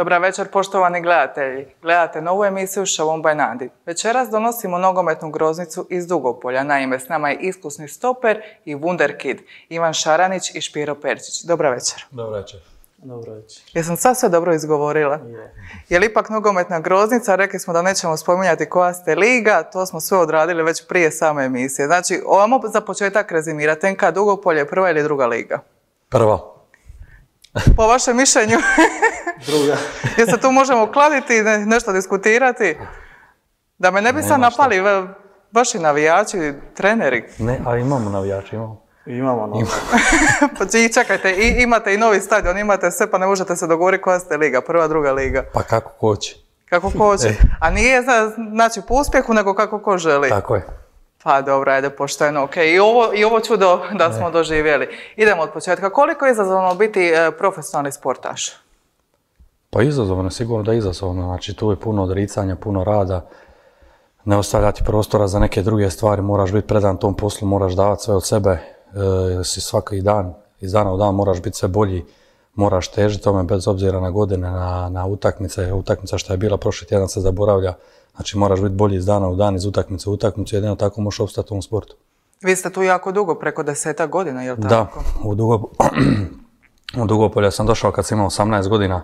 Dobra večer, poštovani gledatelji. Gledate novu emisiju Šalom Bajnadi. Večeras donosimo nogometnu groznicu iz Dugopolja. Naime, s nama je iskusni stoper i wunderkid Ivan Šaranić i Špiro Perčić. Dobra večer. Dobra večer. Dobro večer. Jesam sad sve dobro izgovorila? Je. li ipak nogometna groznica, rekli smo da nećemo spominjati koja ste liga, to smo sve odradili već prije same emisije. Znači, ovamo za početak rezimirati, NK Dugopolje prva ili druga liga? Prva po vašem mišljenju. Druga. Jer se tu možemo kladiti i nešto diskutirati. Da me ne bi sad napali vaši navijači, treneri. Ne, a imamo navijači, imamo. Imamo novi. pa čekajte, imate i novi stadion, imate sve, pa ne možete se dogovoriti koja ste liga, prva, druga liga. Pa kako ko hoće. Kako ko hoće. E. A nije znači po uspjehu, nego kako ko želi. Tako je. Pa dobro, ajde, pošteno, ok. I ovo, i ovo čudo da smo doživjeli. Idemo od početka. Koliko je izazovno biti e, profesionalni sportaš? Pa izazovno, sigurno da je izazovno. Znači, tu je puno odricanja, puno rada. Ne ostavljati prostora za neke druge stvari. Moraš biti predan tom poslu, moraš davati sve od sebe. E, si svaki dan, iz dana u dan moraš biti sve bolji. Moraš težiti tome bez obzira na godine, na, na utakmice. Utakmica što je bila prošli tjedan se zaboravlja Znači moraš biti bolji iz dana u dan, iz utakmice u utakmicu, jedino tako možeš opstati u sportu. Vi ste tu jako dugo, preko deseta godina, jel tako? Da, u, dugo, u Dugopolje sam došao kad sam imao 18 godina.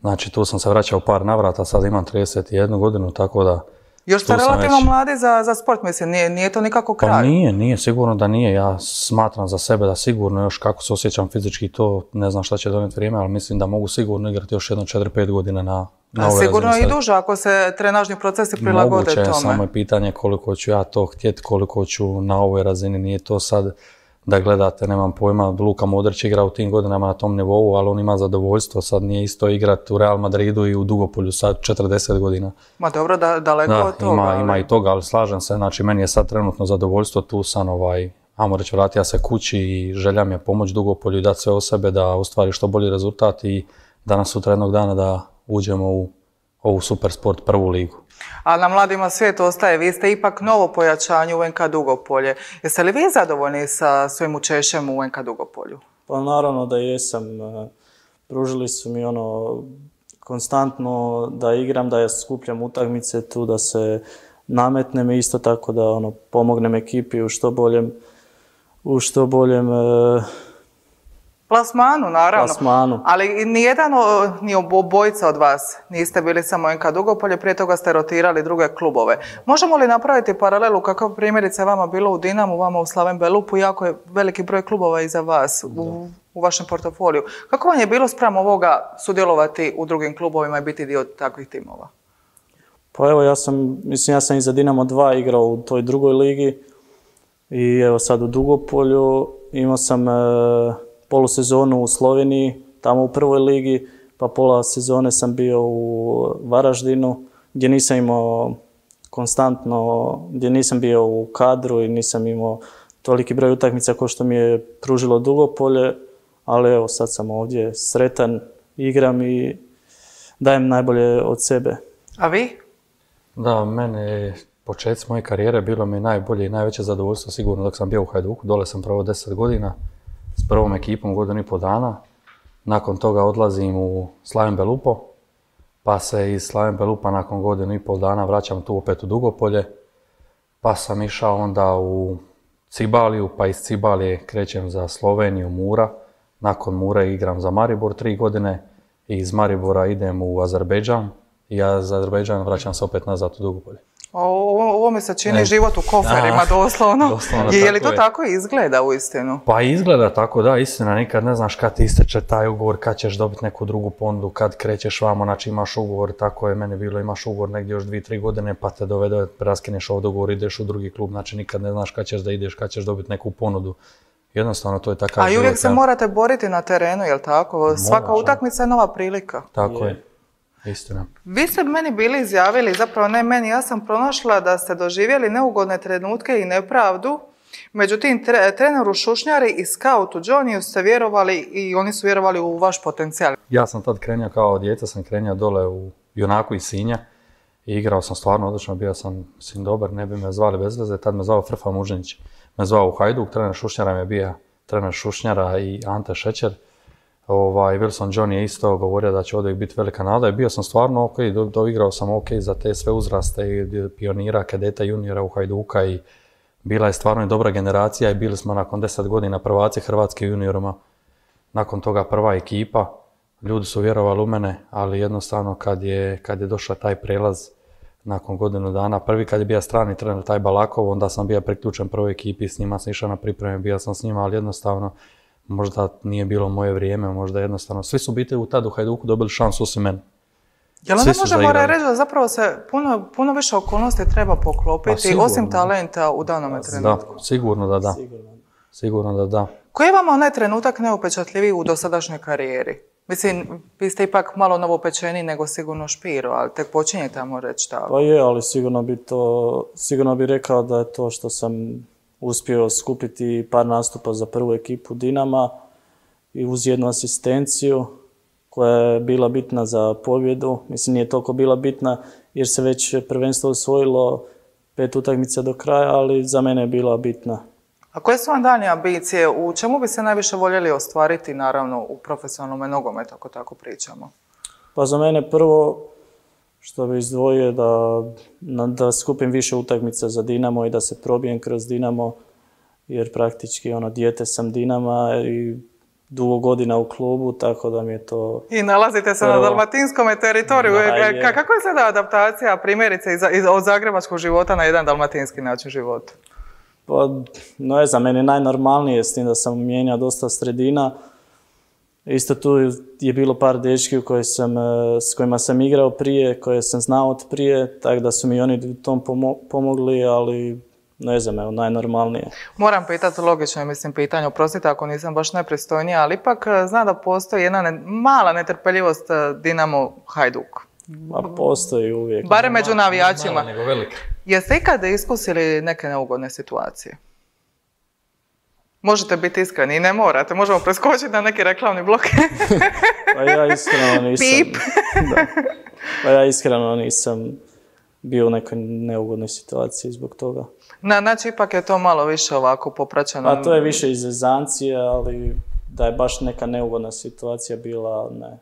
Znači tu sam se vraćao par navrata, sad imam 31 godinu, tako da... Još ste relativno mladi za, sport, mislim, nije, nije to nikako pa kraj. Pa nije, nije, sigurno da nije. Ja smatram za sebe da sigurno još kako se osjećam fizički to, ne znam šta će donijeti vrijeme, ali mislim da mogu sigurno igrati još jedno 4-5 godina na a ovaj sigurno i duže ako se trenažni procesi prilagode tome. samo pitanje koliko ću ja to htjeti, koliko ću na ovoj razini. Nije to sad da gledate, nemam pojma, Luka Modrić igra u tim godinama na tom nivou, ali on ima zadovoljstvo, sad nije isto igrati u Real Madridu i u Dugopolju, sad 40 godina. Ma dobro, da, daleko od toga. Ima, ima i toga, ali slažem se, znači meni je sad trenutno zadovoljstvo, tu sam ovaj, ajmo reći, ja se kući i želja mi je pomoć Dugopolju i dati sve o sebe da ostvari što bolji rezultat i danas sutra jednog dana da uđemo u ovu super sport prvu ligu. A na mladima svijetu ostaje, vi ste ipak novo pojačanje u NK Dugopolje. Jeste li vi zadovoljni sa svojim učešćem u NK Dugopolju? Pa naravno da jesam. Pružili su mi ono konstantno da igram, da ja skupljam utakmice tu, da se nametnem i isto tako da ono pomognem ekipi u što boljem u što boljem Plasmanu, naravno. Plasmanu. Ali nijedan, ni obojica od vas niste bili samo NK Dugopolje, prije toga ste rotirali druge klubove. Možemo li napraviti paralelu kako primjerice vama bilo u Dinamu, vama u Slaven Belupu, jako je veliki broj klubova iza vas u, u vašem portofoliju. Kako vam je bilo spram ovoga sudjelovati u drugim klubovima i biti dio takvih timova? Pa evo, ja sam, mislim, ja sam iza Dinamo 2 igrao u toj drugoj ligi i evo sad u Dugopolju imao sam... E, polusezonu u Sloveniji, tamo u prvoj ligi, pa pola sezone sam bio u Varaždinu, gdje nisam imao konstantno, gdje nisam bio u kadru i nisam imao toliki broj utakmica kao što mi je pružilo Dugopolje, ali evo sad sam ovdje sretan, igram i dajem najbolje od sebe. A vi? Da, mene početci moje karijere bilo mi najbolje i najveće zadovoljstvo sigurno dok sam bio u Hajduku, dole sam pravo 10 godina s prvom ekipom godinu i pol dana. Nakon toga odlazim u Slaven Belupo, pa se iz Slaven Belupa nakon godinu i pol dana vraćam tu opet u Dugopolje. Pa sam išao onda u Cibaliju, pa iz Cibalije krećem za Sloveniju Mura. Nakon Mura igram za Maribor tri godine i iz Maribora idem u Azerbejdžan i ja za Azerbeđan vraćam se opet nazad u Dugopolje. Ovo, ovo mi se čini e, život u koferima, doslovno. je, li to tako izgleda u istinu? Pa izgleda tako, da, istina, nikad ne znaš kad ti isteče taj ugovor, kad ćeš dobiti neku drugu ponudu, kad krećeš vamo, znači imaš ugovor, tako je meni bilo, imaš ugovor negdje još dvije, tri godine, pa te dovede, raskineš ovdje ugovor, ideš u drugi klub, znači nikad ne znaš kad ćeš da ideš, kad ćeš dobiti neku ponudu. Jednostavno, to je takav A i uvijek se morate boriti na terenu, jel tako? Svaka utakmica je nova prilika. Tako je. Istina. Vi ste meni bili izjavili, zapravo ne meni, ja sam pronašla da ste doživjeli neugodne trenutke i nepravdu, međutim tre, treneru Šušnjari i scoutu Johnny ste vjerovali i oni su vjerovali u vaš potencijal. Ja sam tad krenio kao djeca, sam krenio dole u Junaku i Sinja i igrao sam stvarno odlično, bio sam sin dobar, ne bi me zvali bez veze, tad me zvao Frfa Mužinić, me zvao u Hajduk, trener Šušnjara me bio trener Šušnjara i Ante Šećer, Ovaj, Wilson John je isto govorio da će ovdje biti velika nada i bio sam stvarno ok, do, doigrao sam ok za te sve uzraste i pionira, kadeta, juniora u Hajduka i bila je stvarno i dobra generacija i bili smo nakon 10 godina prvaci Hrvatske juniorima. Nakon toga prva ekipa, ljudi su vjerovali u mene, ali jednostavno kad je, kad je došao taj prelaz nakon godinu dana, prvi kad je bio strani trener taj Balakov, onda sam bio priključen prvoj ekipi, s njima sam išao na pripreme, bio sam s njima, ali jednostavno možda nije bilo moje vrijeme, možda jednostavno. Svi su biti u tad u Hajduku dobili šansu osim mene. Jel onda možemo reći da zapravo se puno, više okolnosti treba poklopiti, pa osim talenta u danome trenutku? Da, sigurno da da. Sigurno. da da. Koji je vama onaj trenutak neupečatljiviji u dosadašnjoj karijeri? Mislim, vi ste ipak malo novopečeni nego sigurno Špiro, ali tek počinje tamo reći tako. Pa je, ali sigurno bi to, sigurno bi rekao da je to što sam uspio skupiti par nastupa za prvu ekipu Dinama i uz jednu asistenciju koja je bila bitna za pobjedu. Mislim, nije toliko bila bitna jer se već prvenstvo osvojilo pet utakmica do kraja, ali za mene je bila bitna. A koje su vam dalje ambicije? U čemu bi se najviše voljeli ostvariti, naravno, u profesionalnom nogometu, ako tako pričamo? Pa za mene prvo što bi izdvojio da, da skupim više utakmica za Dinamo i da se probijem kroz Dinamo, jer praktički ono, dijete sam Dinama i dugo godina u klubu, tako da mi je to... I nalazite se na dalmatinskom teritoriju. E, Kakva Kako je sada adaptacija primjerice iz, od zagrebačkog života na jedan dalmatinski način života? Pa, no je za meni najnormalnije, s tim da sam mijenjao dosta sredina, Isto tu je bilo par dečki sam, e, s kojima sam igrao prije, koje sam znao od prije, tako da su mi oni u tom pomogli, ali ne znam, evo, najnormalnije. Moram pitati, logično je, mislim, pitanje, oprostite ako nisam baš najpristojnija, ali ipak e, znam da postoji jedna mala netrpeljivost e, Dinamo Hajduk. Ma postoji uvijek. Barem među navijačima. Mala nego velika. Jeste ikada iskusili neke neugodne situacije? Možete biti iskreni i ne morate, možemo preskočiti na neki reklamni blok. pa ja iskreno nisam. Pa ja iskreno nisam bio u nekoj neugodnoj situaciji zbog toga. Na, znači ipak je to malo više ovako popraćeno. Pa to je više iz ali da je baš neka neugodna situacija bila, ne.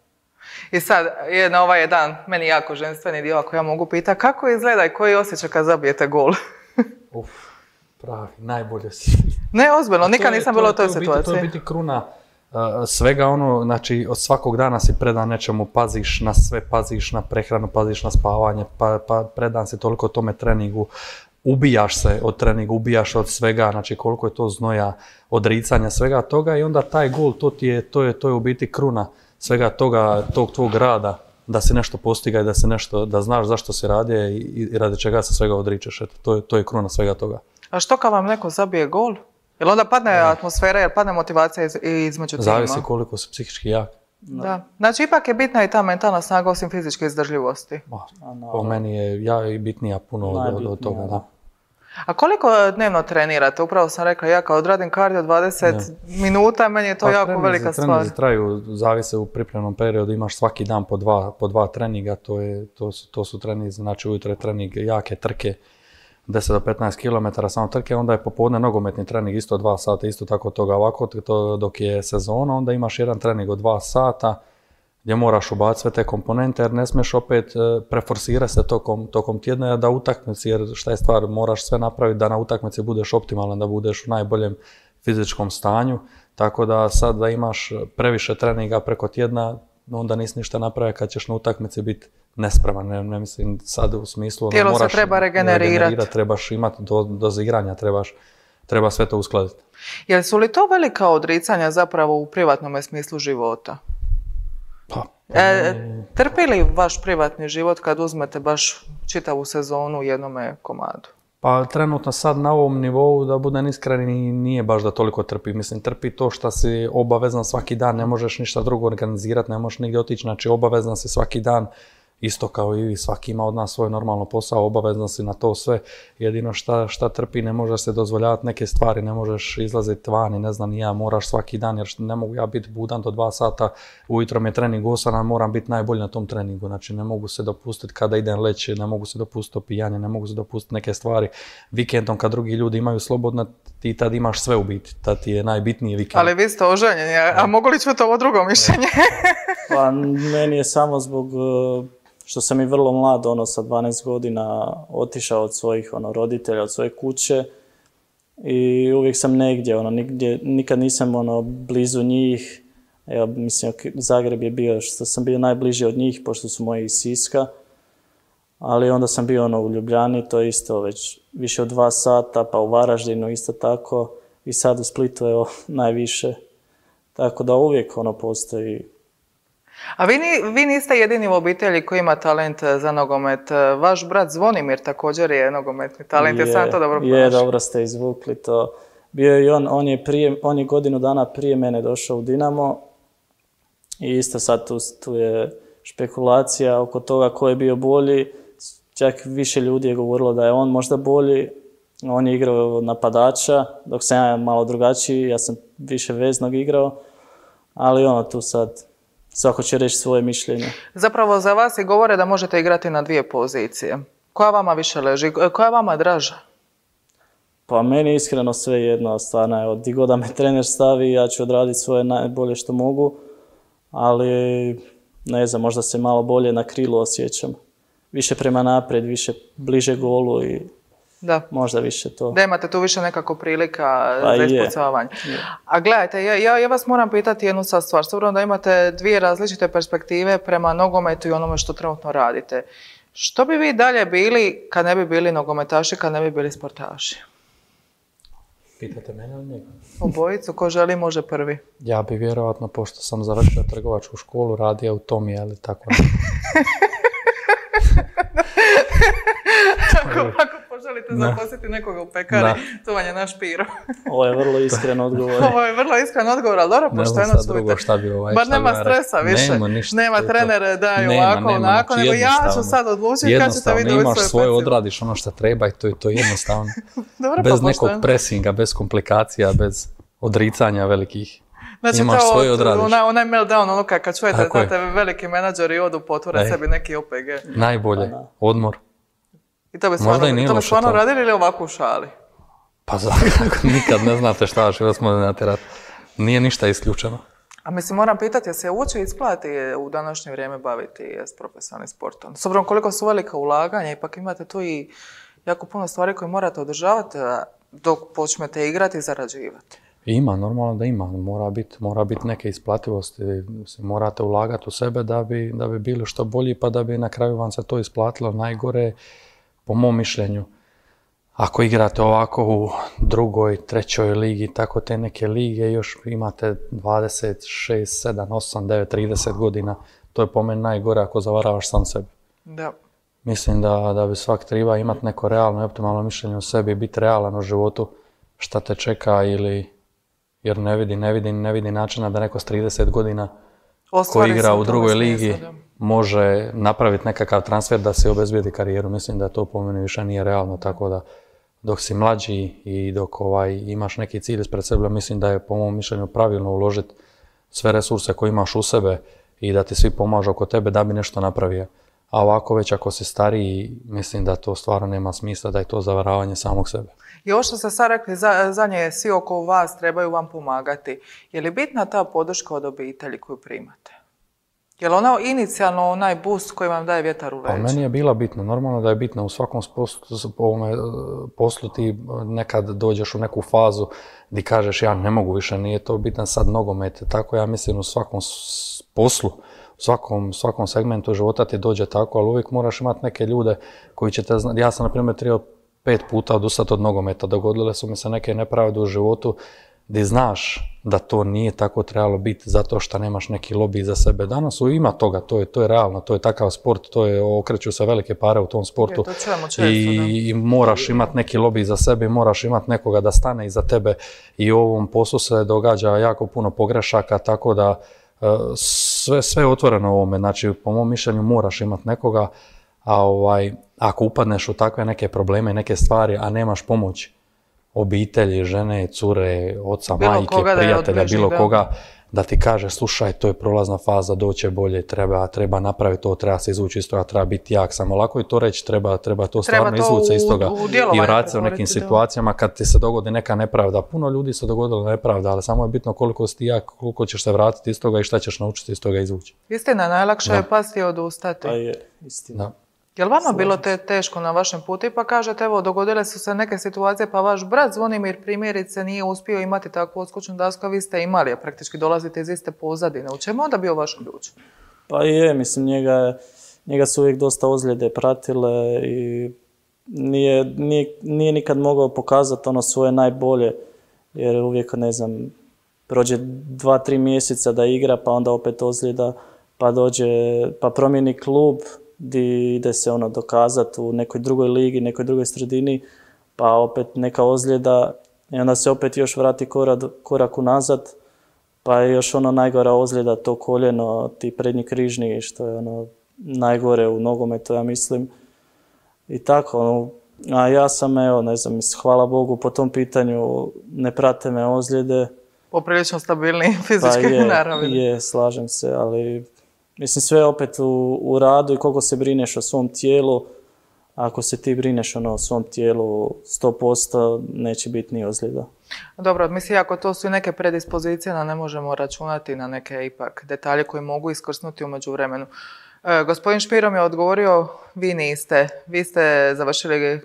I sad, je ovaj jedan, meni jako ženstveni dio, ako ja mogu pitati, kako izgleda i koji osjećaj kad zabijete gol? Uf pravi, najbolje si. Ne, ozbiljno, nikad nisam bila u toj to situaciji. to je biti kruna svega ono, znači od svakog dana si predan nečemu, paziš na sve, paziš na prehranu, paziš na spavanje, pa, pa, predan si toliko tome treningu, ubijaš se od treninga, ubijaš od svega, znači koliko je to znoja, odricanja, svega toga i onda taj gol, to ti je, to je, to je u biti kruna svega toga, tog tvog rada, da se nešto postiga i da se nešto, da znaš zašto se radi i, radi čega se svega odričeš, eto, to je, to je kruna svega toga. A što kad vam neko zabije gol? Jel onda padne atmosfera, jel padne motivacija iz, između tima? Zavisi koliko su psihički jak. Da. Znači ipak je bitna i ta mentalna snaga osim fizičke izdržljivosti. po meni je ja bitnija puno od, toga. A koliko dnevno trenirate? Upravo sam rekao, ja kao odradim kardio 20 minuta, meni je to pa jako velika stvar. traju, zavise u pripremnom periodu, imaš svaki dan po dva, po dva treninga, to, su, to su znači ujutro je trening jake trke, 10 do 15 km samo trke, onda je popodne nogometni trening isto 2 sata, isto tako toga ovako, to dok je sezona, onda imaš jedan trening od 2 sata gdje moraš ubaciti sve te komponente jer ne smiješ opet e, preforsirati se tokom, tokom tjedna da utakmici, jer šta je stvar, moraš sve napraviti da na utakmici budeš optimalan, da budeš u najboljem fizičkom stanju, tako da sad da imaš previše treninga preko tjedna, no onda nisi ništa napravio kad ćeš na utakmici biti nespreman, ne, mislim sad u smislu... Ono, Tijelo se treba regenerirati. Trebaš imati do, doziranja, trebaš, treba sve to uskladiti. su li to velika odricanja zapravo u privatnom smislu života? Pa, e, pa, trpi li vaš privatni život kad uzmete baš čitavu sezonu u jednome komadu? Pa trenutno sad na ovom nivou, da budem iskren, nije baš da toliko trpi. Mislim, trpi to što si obavezan svaki dan, ne možeš ništa drugo organizirati, ne možeš nigdje otići, znači obavezan si svaki dan isto kao i svaki ima od nas svoj normalno posao, obavezno si na to sve, jedino šta, šta trpi, ne možeš se dozvoljavati neke stvari, ne možeš izlaziti van i ne znam ja, moraš svaki dan, jer ne mogu ja biti budan do dva sata, ujutro mi je trening osam, moram biti najbolji na tom treningu, znači ne mogu se dopustiti kada idem leći, ne mogu se dopustiti opijanje, ne mogu se dopustiti neke stvari, vikendom kad drugi ljudi imaju slobodno, ti tad imaš sve u biti, tad ti je najbitniji vikend. Ali vi ste oženjeni, a, mogu li čuti ovo drugo mišljenje? pa meni je samo zbog e, što sam i vrlo mlad, ono sa 12 godina otišao od svojih ono, roditelja, od svoje kuće i uvijek sam negdje, ono, nigdje, nikad nisam ono, blizu njih. Evo, mislim, Zagreb je bio što sam bio najbliži od njih, pošto su moji iz Siska. Ali onda sam bio ono, u Ljubljani, to je isto već više od dva sata, pa u Varaždinu isto tako. I sad u Splitu, evo, najviše. Tako da uvijek ono postoji a vi, vi niste jedini u obitelji koji ima talent eh, za nogomet. Eh, vaš brat Zvonimir također je nogometni talent, je, sam to dobro Je, dobro ste izvukli to. Bio je i on, on je, prije, on je godinu dana prije mene došao u Dinamo i isto sad tu, tu je špekulacija oko toga ko je bio bolji. Čak više ljudi je govorilo da je on možda bolji. On je igrao napadača, dok sam ja malo drugačiji, ja sam više veznog igrao. Ali ono tu sad, svako će reći svoje mišljenje. Zapravo za vas i govore da možete igrati na dvije pozicije. Koja vama više leži? Koja vama draža? Pa meni iskreno sve jedno stvarno Evo, di god da me trener stavi, ja ću odraditi svoje najbolje što mogu. Ali, ne znam, možda se malo bolje na krilu osjećam. Više prema naprijed, više bliže golu i da. Možda više to. Da imate tu više nekako prilika pa za ispucavanje. A gledajte, ja, vas moram pitati jednu sad stvar. S da imate dvije različite perspektive prema nogometu i onome što trenutno radite. Što bi vi dalje bili kad ne bi bili nogometaši, kad ne bi bili sportaši? Pitate mene ili Obojicu, ko želi može prvi. Ja bi vjerojatno, pošto sam završio trgovačku školu, radio u tom, ali tako. želite ne. zaposliti nekoga u pekari, ne. to vam je naš piro. Ovo je vrlo iskren odgovor. Ovo je vrlo iskren odgovor, ali dobro, pošteno čujte. Šta bi ovaj, Bar nema stresa više. Nema, ništa, nema trenere daju nema, ovako, nema, znači, onako, nego ja ću sad odlučiti kad ćete vidjeti. svoje imaš svoje, odradiš ono što treba i to je to jednostavno. dobro, pa bez pa, nekog presinga, bez komplikacija, bez odricanja velikih. Znači, imaš to, svoje odradiš. Onaj, onaj meltdown, ono kad, kad čujete da te veliki menadžeri odu potvore sebi neki OPG. Najbolje, pa odmor. I to bi stvarno, radili ili ovako u šali? Pa zato, nikad ne znate šta vas može Nije ništa isključeno. A mislim, moram pitati, se uopće isplati u današnje vrijeme baviti s profesionalnim sportom? S obzirom koliko su velika ulaganja, ipak imate tu i jako puno stvari koje morate održavati dok počnete igrati i zarađivati. Ima, normalno da ima. Mora biti mora neke isplativosti. Morate ulagati u sebe da bi, da bi bili što bolji, pa da bi na kraju vam se to isplatilo najgore po mom mišljenju, ako igrate ovako u drugoj, trećoj ligi, tako te neke lige, još imate 26, 7, 8, 9, 30 godina, to je po meni najgore ako zavaravaš sam sebe. Da. Mislim da, da bi svak triba imati neko realno i optimalno mišljenje o sebi, biti realan u životu, šta te čeka ili, jer ne vidi, ne vidi, ne vidi načina da neko s 30 godina ko igra u drugoj ligi, može napraviti nekakav transfer da se obezbijedi karijeru. Mislim da to po meni više nije realno, tako da dok si mlađi i dok ovaj, imaš neki cilj ispred sebe, mislim da je po mom mišljenju pravilno uložiti sve resurse koje imaš u sebe i da ti svi pomažu oko tebe da bi nešto napravio. A ovako već ako si stariji, mislim da to stvarno nema smisla, da je to zavaravanje samog sebe. I ovo što ste sad rekli, za, za nje svi oko vas trebaju vam pomagati. Je li bitna ta podrška od obitelji koju primate? Je li ona inicijalno onaj boost koji vam daje vjetar u leđa? Pa meni je bila bitna, normalno da je bitna u svakom poslu, ovome, e, poslu ti e, nekad dođeš u neku fazu gdje kažeš ja ne mogu više, nije to bitan sad nogomet, tako ja mislim u svakom poslu, u svakom, segmentu života ti dođe tako, ali uvijek moraš imati neke ljude koji će te znati, ja sam na primjer trio pet puta odustati od nogometa, dogodile su mi se neke nepravde u životu gdje znaš da to nije tako trebalo biti zato što nemaš neki lobby za sebe. Danas ima toga, to je, to je realno, to je takav sport, to je, okreću se velike pare u tom sportu I, moraš imati neki lobby za sebe, moraš imati nekoga da stane iza tebe i u ovom poslu se događa jako puno pogrešaka, tako da e, sve, sve je otvoreno ovome, znači po mom mišljenju moraš imati nekoga, a ovaj, ako upadneš u takve neke probleme, neke stvari, a nemaš pomoći, obitelji, žene, cure, oca, majke, prijatelja, bilo koga, da ti kaže slušaj, to je prolazna faza, doće bolje, treba, treba napraviti to, treba se izvući iz toga, treba biti jak, samo lako je to reći, treba, treba to stvarno izvući iz toga i vratiti se u nekim situacijama kad ti se dogodi neka nepravda. Puno ljudi se dogodilo nepravda, ali samo je bitno koliko si jak, koliko ćeš se vratiti iz toga i šta ćeš naučiti iz toga izvući. Istina, najlakše je pasti i odustati. Pa je, istina. Je vama bilo te teško na vašem putu? Pa kažete, evo, dogodile su se neke situacije, pa vaš brat Zvonimir primjerice nije uspio imati takvu odskočnu dasku, a vi ste imali, a praktički dolazite iz iste pozadine. U čemu onda bio vaš ključ? Pa je, mislim, njega, su uvijek dosta ozljede pratile i nije, nije nikad mogao pokazati ono svoje najbolje, jer uvijek, ne znam, prođe dva, tri mjeseca da igra, pa onda opet ozljeda, pa dođe, pa promijeni klub, di ide se ono dokazati u nekoj drugoj ligi, nekoj drugoj sredini, pa opet neka ozljeda i onda se opet još vrati korak, korak unazad, pa je još ono najgora ozljeda to koljeno, ti prednji križni, što je ono najgore u nogometu, ja mislim. I tako, ono, a ja sam, evo, ne znam, hvala Bogu, po tom pitanju ne prate me ozljede. Poprilično stabilni pa fizički, pa je, slažem se, ali Mislim, sve opet u, radu i koliko se brineš o svom tijelu, ako se ti brineš ono, o svom tijelu 100%, neće biti ni ozljeda. Dobro, mislim, ako to su neke predispozicije, na ne možemo računati na neke ipak detalje koje mogu iskrsnuti u međuvremenu. E, gospodin Špirom je odgovorio, vi niste, vi ste završili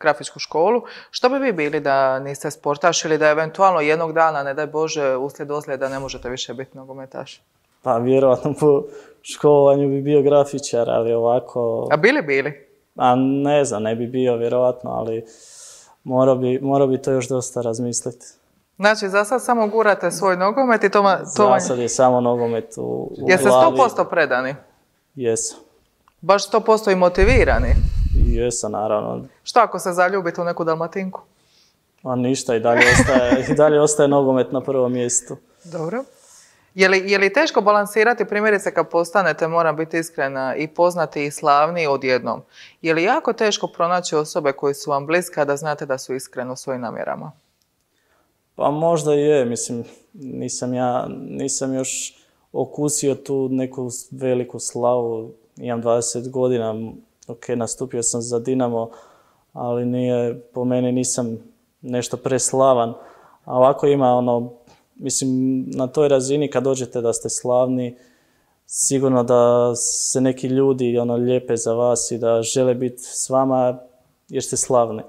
grafičku školu. Što bi vi bili da niste sportaš ili da eventualno jednog dana, ne daj Bože, uslijed ozljeda ne možete više biti nogometaš? Pa vjerojatno po školovanju bi bio grafičar, ali ovako... A bili bili? A ne znam, ne bi bio vjerojatno, ali morao bi, to još dosta razmisliti. Znači, za sad samo gurate svoj nogomet i to... Ma, za sad je samo nogomet u, u Jeste 100% predani? Jesu. Baš 100% i motivirani? Jesu, naravno. Što ako se zaljubite u neku dalmatinku? A ništa, i dalje ostaje, i dalje ostaje nogomet na prvom mjestu. Dobro. Je li, teško balansirati, primjerice kad postanete, moram biti iskrena, i poznati i slavni odjednom? Je li jako teško pronaći osobe koje su vam bliske, da znate da su iskreni u svojim namjerama? Pa možda je, mislim, nisam ja, nisam još okusio tu neku veliku slavu, imam 20 godina, ok, nastupio sam za Dinamo, ali nije, po meni nisam nešto preslavan, a ovako ima ono Mislim, na toj razini kad dođete da ste slavni, sigurno da se neki ljudi ono lijepe za vas i da žele biti s vama jer ste slavni.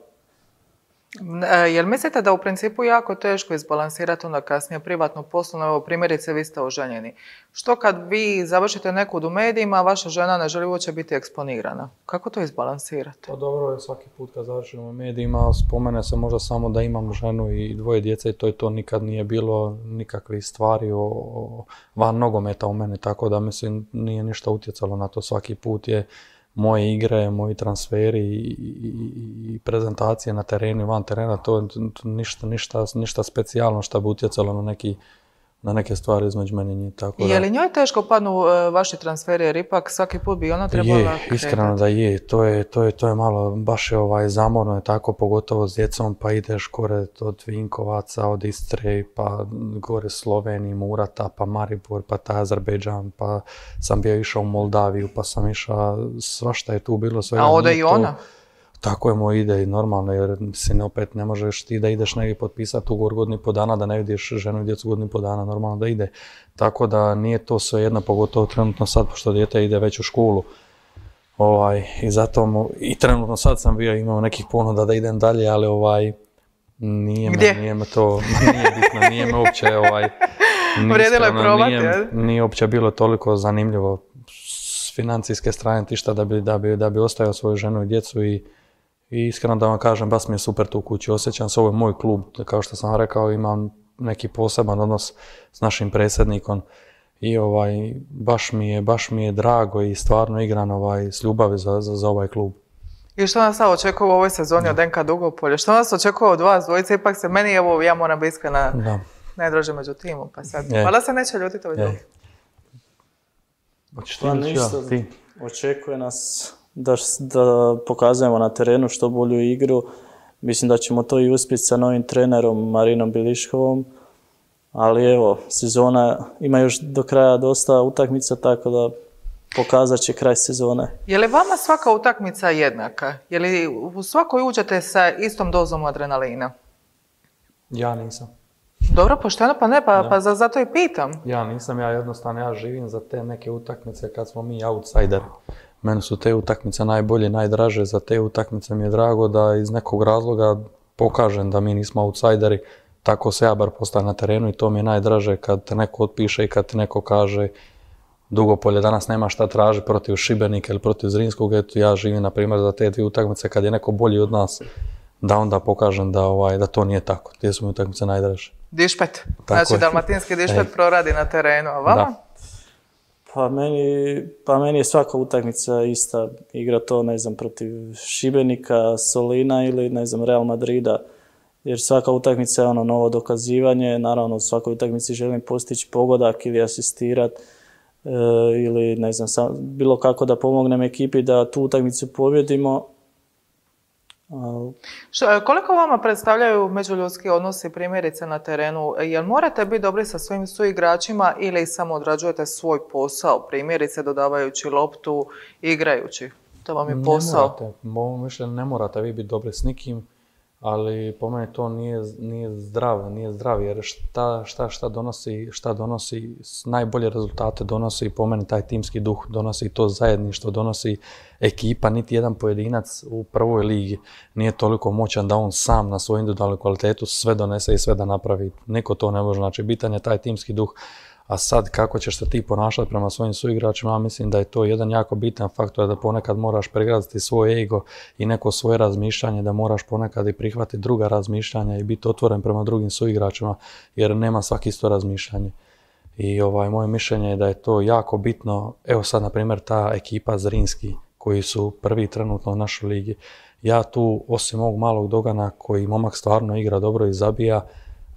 E, jel mislite da u principu jako teško izbalansirati onda kasnije privatno poslovno, evo primjerice vi ste oženjeni. Što kad vi završite nekud u medijima, vaša žena ne želi uopće biti eksponirana? Kako to izbalansirate? Pa dobro je svaki put kad završim u medijima, spomene se možda samo da imam ženu i dvoje djece i to je to nikad nije bilo nikakvih stvari o, van nogometa u mene, tako da mislim nije ništa utjecalo na to svaki put je moje igre, moji transferi i, prezentacije na terenu i van terena, to, ništa, ništa, ništa specijalno što bi utjecalo na neki na neke stvari između mene nije tako. Je li njoj teško padnu e, vaši transferi jer ipak svaki put bi ona trebala Je, iskreno da je. To je, to je, malo baš je ovaj zamorno je tako pogotovo s djecom pa ideš gore od Vinkovaca, od Istre, pa gore Sloveniji, Murata, pa Maribor, pa taj Azerbejdžan, pa sam bio išao u Moldaviju, pa sam išao, svašta je tu bilo sve. A onda i ona? tako je moj ide i normalno, jer si ne opet ne možeš ti da ideš negdje potpisati ugovor godinu i po dana, da ne vidiš ženu i djecu godinu i po dana, normalno da ide. Tako da nije to sve jedno, pogotovo trenutno sad, pošto dijete ide već u školu. Ovaj, I zato, mu, i trenutno sad sam bio, imao nekih ponuda da idem dalje, ali ovaj, nije me, nije me to, nije bitno, nije me uopće, ovaj, nije, uopće bilo toliko zanimljivo s financijske strane tišta da bi, da bi, da bi ostavio svoju ženu i djecu i i iskreno da vam kažem, baš mi je super tu u kući, osjećam se, ovo je moj klub, kao što sam rekao, imam neki poseban odnos s našim predsjednikom i ovaj, baš mi je, baš mi je drago i stvarno igram ovaj, s ljubavi za, za, za ovaj klub. I što nas sad očekuje u ovoj sezoni od NK Dugopolje? Što nas očekuje od vas dvojice? Ipak se meni, evo, ja moram biti iskrena, najdraže među timom. pa sad, se neće ljutiti ovaj drugi. Pa očekuje nas da, pokazujemo na terenu što bolju igru. Mislim da ćemo to i uspjeti sa novim trenerom Marinom Biliškovom. Ali evo, sezona ima još do kraja dosta utakmica, tako da pokazat će kraj sezone. Je li vama svaka utakmica jednaka? Je li u svakoj uđete sa istom dozom adrenalina? Ja nisam. Dobro, pošteno, pa ne, pa, pa zato i pitam. Ja nisam, ja jednostavno, ja živim za te neke utakmice kad smo mi outsideri. Meni su te utakmice najbolje, najdraže. Za te utakmice mi je drago da iz nekog razloga pokažem da mi nismo outsideri. Tako se ja bar postavim na terenu i to mi je najdraže kad te neko otpiše i kad te neko kaže Dugopolje danas nema šta traži protiv Šibenika ili protiv Zrinskog. Eto, ja živim, na primjer, za te dvije utakmice kad je neko bolji od nas da onda pokažem da, ovaj, da to nije tako. Te su mi utakmice najdraže. Dišpet. znači, dalmatinski dišpet proradi na terenu. A pa, pa meni, je svaka utakmica ista. Igra to, ne znam, protiv Šibenika, Solina ili, ne znam, Real Madrida. Jer svaka utakmica je ono novo dokazivanje. Naravno, u svakoj utakmici želim postići pogodak ili asistirat e, ili, ne znam, bilo kako da pomognem ekipi da tu utakmicu pobjedimo što, koliko vama predstavljaju međuljudski odnosi primjerice na terenu? Jel morate biti dobri sa svojim suigračima ili samo odrađujete svoj posao, primjerice dodavajući loptu, igrajući? To vam je posao. Ne morate, mišljenju ne morate vi biti dobri s nikim ali po meni to nije, nije zdrav, nije jer šta, šta, šta, donosi, šta donosi, najbolje rezultate donosi po meni taj timski duh, donosi to zajedništvo, donosi ekipa, niti jedan pojedinac u prvoj ligi nije toliko moćan da on sam na svoju individualnu kvalitetu sve donese i sve da napravi, Neko to ne može, znači bitan je taj timski duh, a sad kako ćeš se ti ponašati prema svojim suigračima, mislim da je to jedan jako bitan faktor da ponekad moraš pregraditi svoj ego i neko svoje razmišljanje, da moraš ponekad i prihvatiti druga razmišljanja i biti otvoren prema drugim suigračima jer nema svak isto razmišljanje. I ovaj, moje mišljenje je da je to jako bitno, evo sad na primjer ta ekipa Zrinski koji su prvi trenutno u našoj ligi, ja tu osim ovog malog dogana koji momak stvarno igra dobro i zabija,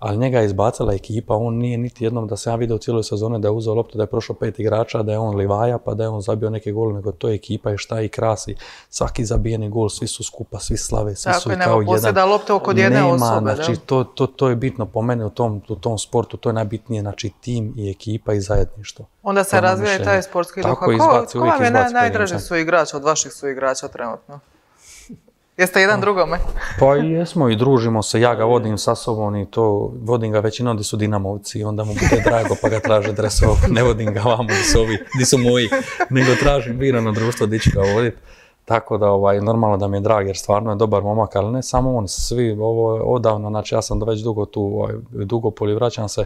ali njega je izbacila ekipa, on nije niti jednom da sam ja vidio u cijeloj sezone da je uzeo loptu, da je prošao pet igrača, da je on Livaja, pa da je on zabio neke gole, nego to je ekipa i šta i krasi. Svaki zabijeni gol, svi su skupa, svi slave, svi su kao jedan. Tako, lopta oko jedne nema, Znači, To, to, je bitno po meni u tom, u tom sportu, to je najbitnije, znači tim i ekipa i zajedništvo. Onda se razvija taj sportski duh. Ko, ko vam najdraži su igrač od vaših su igrača trenutno? Jeste jedan pa, drugome? pa i jesmo i družimo se, ja ga vodim sa sobom i to, vodim ga većinom gdje su dinamovci i onda mu bude drago pa ga traže dresovog, ne vodim ga vamo gdje su ovi, gdje su moji, nego tražim birano društvo gdje ću ga vodit. Tako da, ovaj, normalno da mi je drag, jer stvarno je dobar momak, ali ne samo on, svi, ovo je odavno, znači ja sam već dugo tu, ovaj, dugo polivraćam se,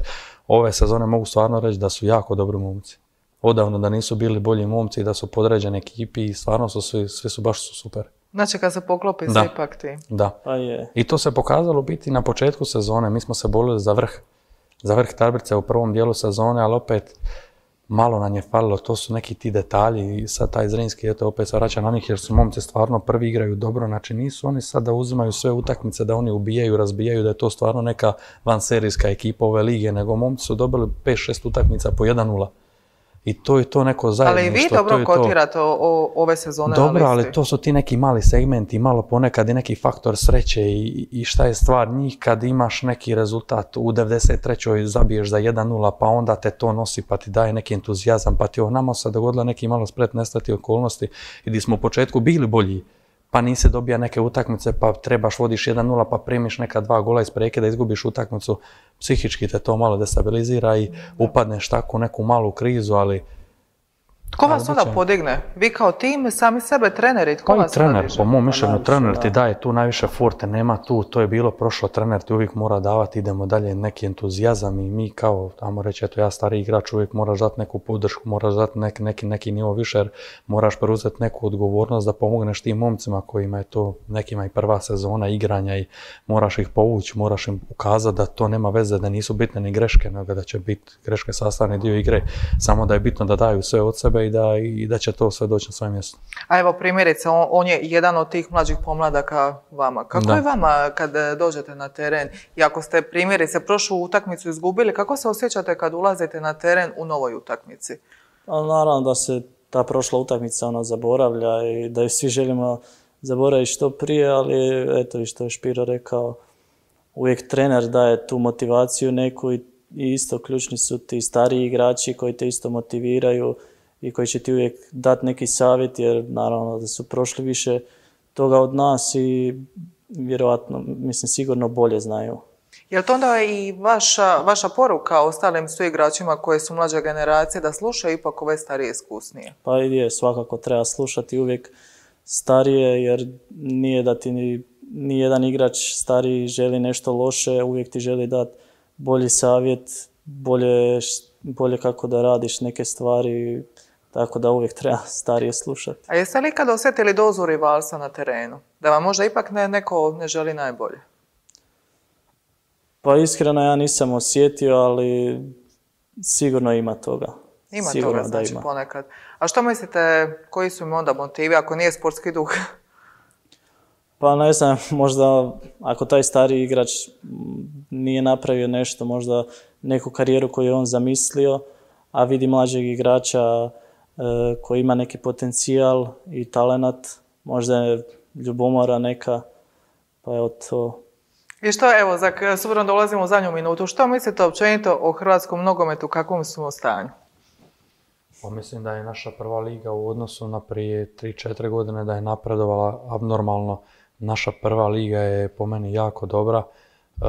ove sezone mogu stvarno reći da su jako dobri momci. Odavno da nisu bili bolji momci i da su podređeni ekipi i stvarno su svi, svi su baš su super. Znači kad se poklopi da. ipak ti. Da. Pa je. I to se pokazalo biti na početku sezone. Mi smo se borili za vrh. Za vrh tablice u prvom dijelu sezone, ali opet malo nam je falilo. To su neki ti detalji i sad taj Zrinski eto opet se vraća na njih jer su momci stvarno prvi igraju dobro. Znači nisu oni sad da uzimaju sve utakmice, da oni ubijaju, razbijaju, da je to stvarno neka vanserijska ekipa ove lige, nego momci su dobili 5-6 utakmica po 1-0. I to je to neko zajedništvo. Ali i vi dobro to kotirate to... O, ove sezone Dobro, ali to su ti neki mali segmenti, malo ponekad i neki faktor sreće i, šta je stvar njih kad imaš neki rezultat u 93. zabiješ za 1-0 pa onda te to nosi pa ti daje neki entuzijazam pa ti ovo nama se dogodilo neki malo spret nestati okolnosti i gdje smo u početku bili bolji pa nisi dobija neke utakmice, pa trebaš vodiš 1-0, pa primiš neka dva gola iz preke da izgubiš utakmicu, psihički te to malo destabilizira i upadneš tako u neku malu krizu, ali tko vas onda podigne? Vi kao tim, sami sebe, treneri, tko pa trener, po mom mišljenju, trener ti daje tu najviše forte, nema tu, to je bilo prošlo, trener ti uvijek mora davati, idemo dalje, neki entuzijazam i mi kao, tamo reći, eto ja stari igrač, uvijek moraš dati neku podršku, moraš dati neki, nivo više, jer moraš preuzeti neku odgovornost da pomogneš tim momcima kojima je to, nekima i prva sezona igranja i moraš ih povući, moraš im ukazati da to nema veze, da nisu bitne ni greške, nego da će biti greške sastavni dio igre, samo da je bitno da daju sve od sebe i da, će to sve doći na svoje mjesto. A evo primjerice, on, je jedan od tih mlađih pomladaka vama. Kako da. je vama kad e, dođete na teren i ako ste primjerice prošlu utakmicu izgubili, kako se osjećate kad ulazite na teren u novoj utakmici? A pa naravno da se ta prošla utakmica ona zaboravlja i da ju svi želimo zaboraviti što prije, ali eto i što je Špiro rekao, uvijek trener daje tu motivaciju neku i isto ključni su ti stariji igrači koji te isto motiviraju i koji će ti uvijek dati neki savjet jer naravno da su prošli više toga od nas i vjerojatno, mislim, sigurno bolje znaju. Je to onda i vaša, poruka ostalim igračima koje su mlađe generacije da slušaju ipak ove starije iskusnije? Pa je, svakako treba slušati uvijek starije jer nije da ti ni, jedan igrač stariji želi nešto loše, uvijek ti želi dati bolji savjet, bolje, bolje kako da radiš neke stvari, tako da uvijek treba starije slušati. A jeste li ikad osjetili dozu rivalstva na terenu? Da vam možda ipak ne, neko ne želi najbolje? Pa iskreno ja nisam osjetio, ali sigurno ima toga. Ima toga, znači ponekad. A što mislite, koji su im onda motivi ako nije sportski duh? Pa ne znam, možda ako taj stari igrač nije napravio nešto, možda neku karijeru koju je on zamislio, a vidi mlađeg igrača Eh, koji ima neki potencijal i talenat, možda je ljubomora neka, pa evo to. I što, evo, za, dolazimo dolazimo u zadnju minutu, što mislite općenito o hrvatskom nogometu, kakvom smo stanju? Pomislim pa mislim da je naša prva liga u odnosu na prije 3-4 godine da je napredovala abnormalno. Naša prva liga je po meni jako dobra. E,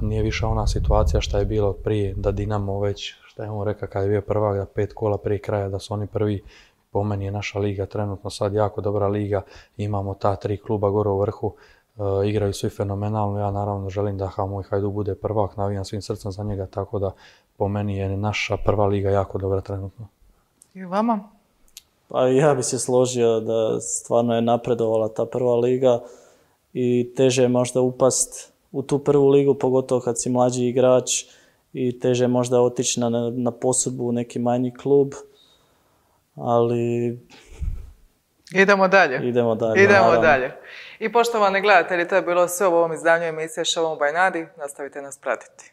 nije više ona situacija što je bilo prije da Dinamo već, što je on rekao kad je bio prvak da pet kola prije kraja da su oni prvi po meni je naša liga trenutno sad jako dobra liga, imamo ta tri kluba gore u vrhu, e, igraju svi fenomenalno, ja naravno želim da Hamo i Hajduk bude prvak, navijam svim srcem za njega, tako da po meni je naša prva liga jako dobra trenutno. I vama? Pa ja bi se složio da stvarno je napredovala ta prva liga i teže je možda upast u tu prvu ligu, pogotovo kad si mlađi igrač i teže možda otići na, na posudbu u neki manji klub, ali... Idemo dalje. Idemo dalje. Idemo dalje. I poštovani gledatelji, to je bilo sve u ovom izdanju emisije Šalom Bajnadi. Nastavite nas pratiti.